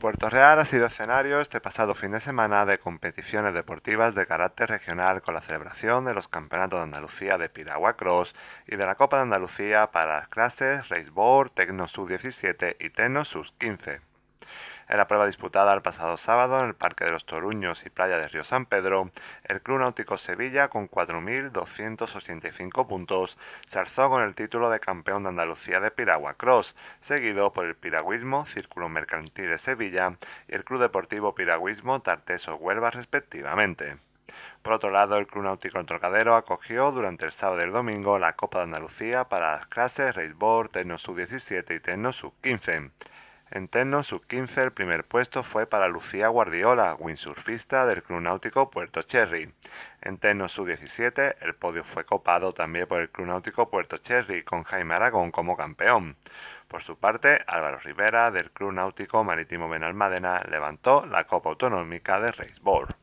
Puerto Real ha sido escenario este pasado fin de semana de competiciones deportivas de carácter regional con la celebración de los Campeonatos de Andalucía de Piragua Cross y de la Copa de Andalucía para las clases Raceboard, Tecno Sub 17 y Tecno Sub 15. En la prueba disputada el pasado sábado en el Parque de los Toruños y Playa de Río San Pedro, el Club Náutico Sevilla con 4.285 puntos se alzó con el título de campeón de Andalucía de Piragua Cross, seguido por el Piragüismo Círculo Mercantil de Sevilla y el Club Deportivo Piragüismo Tarteso Huelva respectivamente. Por otro lado, el Club Náutico Trocadero acogió durante el sábado y el domingo la Copa de Andalucía para las clases Raceboard, Tecno Sub 17 y Tecno Sub 15. En Terno sub 15 el primer puesto fue para Lucía Guardiola, windsurfista del Club Náutico Puerto Cherry. En Teno sub 17, el podio fue copado también por el Club Náutico Puerto Cherry, con Jaime Aragón como campeón. Por su parte, Álvaro Rivera, del Club Náutico Marítimo Benalmádena, levantó la Copa Autonómica de Raceboard.